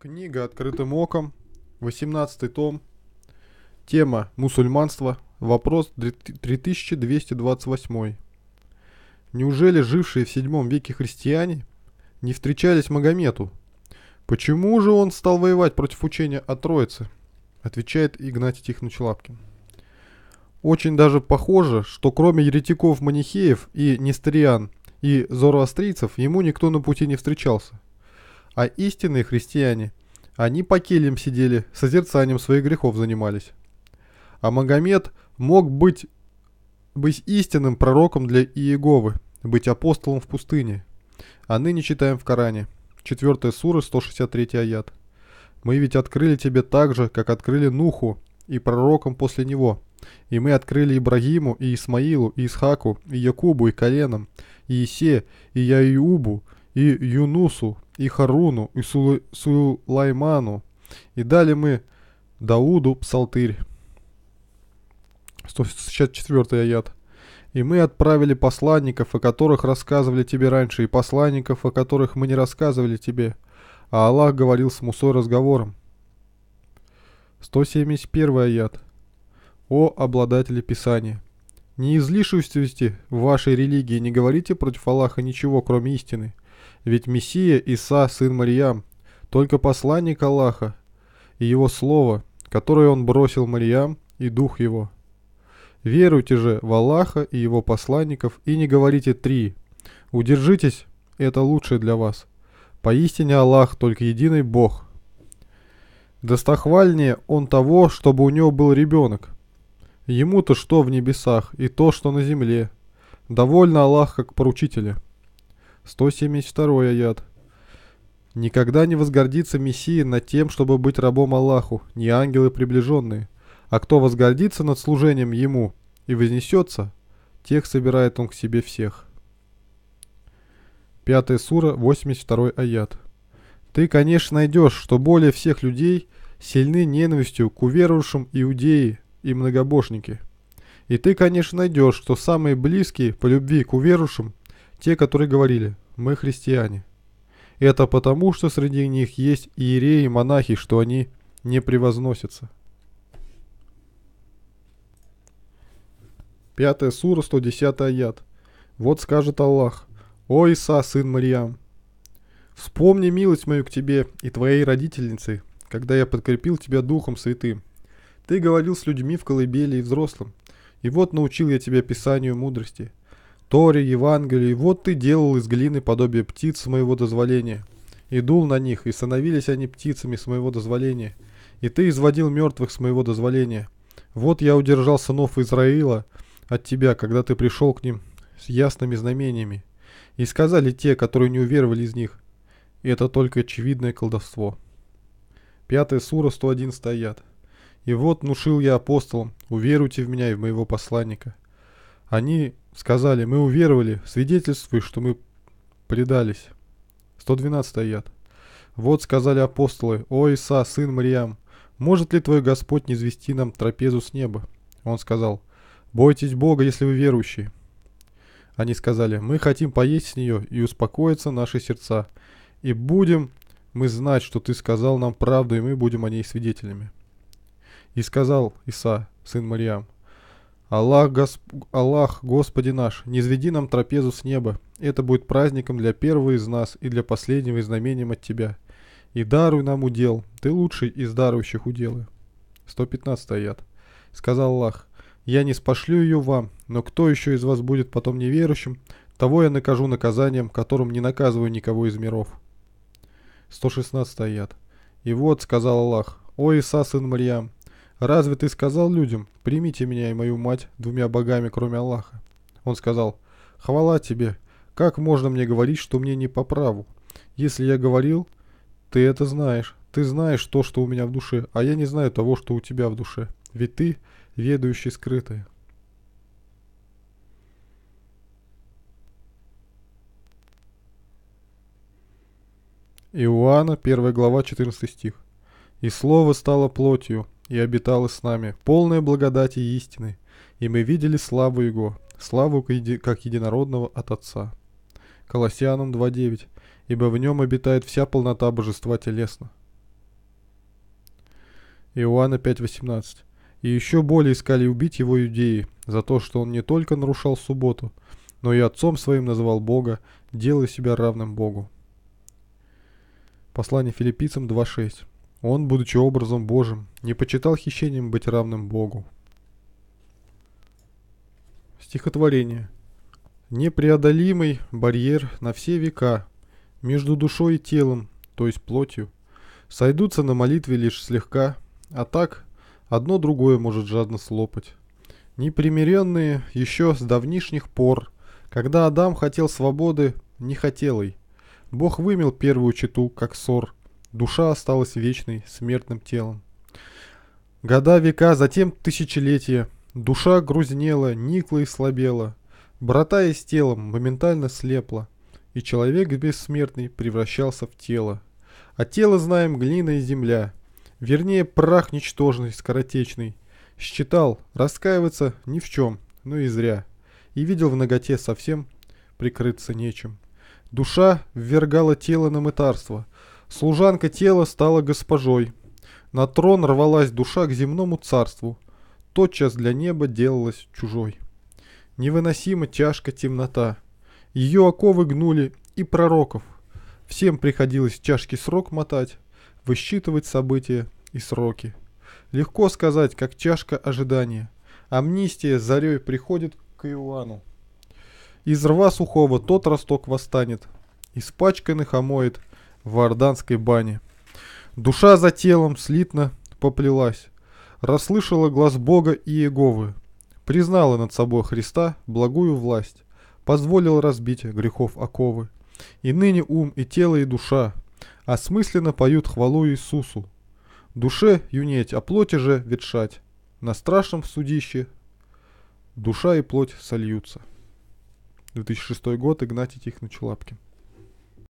Книга «Открытым оком», 18 том, тема «Мусульманство», вопрос 3228. Неужели жившие в 7 веке христиане не встречались Магомету? Почему же он стал воевать против учения о Троице? Отвечает Игнатий Тихонович Лапкин. Очень даже похоже, что кроме еретиков-манихеев и нестериан и зороастрийцев, ему никто на пути не встречался а истинные христиане. Они по кельям сидели, созерцанием своих грехов занимались. А Магомед мог быть, быть истинным пророком для Иеговы, быть апостолом в пустыне. А ныне читаем в Коране. 4 сура, 163 аят. «Мы ведь открыли тебе так же, как открыли Нуху и пророкам после него. И мы открыли Ибрагиму, и Исмаилу, и Исхаку, и Якубу, и Коленам, и Исе, и Яиубу, и Юнусу, и Харуну, и Сулу... Сулайману, и дали мы Дауду псалтырь. 164 аят. И мы отправили посланников, о которых рассказывали тебе раньше, и посланников, о которых мы не рассказывали тебе. А Аллах говорил с Мусой разговором. 171 аят. О обладатели Писания! Не из в вашей религии не говорите против Аллаха ничего, кроме истины. Ведь Мессия Иса, сын Марьям, только посланник Аллаха и его слово, которое он бросил Марьям и дух его. Веруйте же в Аллаха и его посланников и не говорите три. Удержитесь, это лучшее для вас. Поистине Аллах только единый Бог. Достохвальнее он того, чтобы у него был ребенок. Ему-то что в небесах и то, что на земле. Довольно Аллах как поручителя. 172 аят. Никогда не возгордится Мессия над тем, чтобы быть рабом Аллаху, не ангелы приближенные. А кто возгордится над служением Ему и вознесется, тех собирает Он к себе всех. 5 сура, 82 аят. Ты, конечно, найдешь, что более всех людей сильны ненавистью к уверующим иудеи и многобожники. И ты, конечно, найдешь, что самые близкие по любви к уверующим те, которые говорили «мы христиане». Это потому, что среди них есть иереи и монахи, что они не превозносятся. Пятая сура, 110 аят. Вот скажет Аллах. «О Иса, сын Марьям, вспомни милость мою к тебе и твоей родительнице, когда я подкрепил тебя Духом Святым. Ты говорил с людьми в колыбели и взрослым, и вот научил я тебя Писанию мудрости. Торе, Евангелии, вот ты делал из глины подобие птиц с моего дозволения, и дул на них, и становились они птицами с моего дозволения, и ты изводил мертвых с моего дозволения. Вот я удержал сынов Израила от тебя, когда ты пришел к ним с ясными знамениями, и сказали те, которые не уверовали из них, и это только очевидное колдовство. Пятая сура 101 стоят. И вот внушил я апостолам, уверуйте в меня и в моего посланника. Они сказали, мы уверовали, свидетельствуй, что мы предались. 112 аят. Вот сказали апостолы, о Иса, сын Мариам, может ли твой Господь не звести нам трапезу с неба? Он сказал, бойтесь Бога, если вы верующие. Они сказали, мы хотим поесть с нее и успокоятся наши сердца, и будем мы знать, что ты сказал нам правду, и мы будем о ней свидетелями. И сказал Иса, сын Мариам, Аллах, Госп... Аллах, Господи наш, не низведи нам трапезу с неба. Это будет праздником для первого из нас и для последнего и знамением от Тебя. И даруй нам удел, Ты лучший из дарующих уделы. 115 аят. Сказал Аллах, я не спошлю ее вам, но кто еще из вас будет потом неверующим, того я накажу наказанием, которым не наказываю никого из миров. 116 аят. И вот, сказал Аллах, «О Иса, сын Марьям, «Разве ты сказал людям, примите меня и мою мать двумя богами, кроме Аллаха?» Он сказал, «Хвала тебе! Как можно мне говорить, что мне не по праву? Если я говорил, ты это знаешь. Ты знаешь то, что у меня в душе, а я не знаю того, что у тебя в душе. Ведь ты ведущий скрытый. Иоанна, 1 глава, 14 стих. «И слово стало плотью, и обитала с нами, полная благодати и истины, и мы видели славу Его, славу как единородного от Отца. Колоссянам 2.9. Ибо в нем обитает вся полнота божества телесно. Иоанна 5.18. И еще более искали убить его иудеи, за то, что он не только нарушал субботу, но и отцом своим назвал Бога, делая себя равным Богу. Послание филиппийцам 2.6. Он, будучи образом Божьим, не почитал хищением быть равным Богу. Стихотворение. Непреодолимый барьер на все века между душой и телом, то есть плотью, сойдутся на молитве лишь слегка, а так одно другое может жадно слопать. Непримиренные еще с давнишних пор, когда Адам хотел свободы, не хотел ей. Бог вымел первую читу, как сор. Душа осталась вечной, смертным телом. Года, века, затем тысячелетия. Душа грузнела, никла и слабела. Братая с телом, моментально слепла. И человек бессмертный превращался в тело. А тело, знаем, глина и земля. Вернее, прах ничтожный, скоротечный. Считал, раскаиваться ни в чем, но и зря. И видел в ноготе совсем прикрыться нечем. Душа ввергала тело на мытарство – Служанка тела стала госпожой. На трон рвалась душа к земному царству. Тотчас для неба делалась чужой. Невыносимо тяжко темнота. Ее оковы гнули и пророков. Всем приходилось чашки срок мотать, высчитывать события и сроки. Легко сказать, как чашка ожидания. Амнистия зарей приходит к Иоанну. Из рва сухого тот росток восстанет, испачканных омоет, в орданской бане. Душа за телом слитно поплелась, расслышала глаз Бога и Иеговы, признала над собой Христа благую власть, позволила разбить грехов оковы. И ныне ум и тело и душа осмысленно поют хвалу Иисусу. Душе юнеть, а плоти же ветшать. На страшном судище душа и плоть сольются. 2006 год, Игнатий Тихонович Лапкин.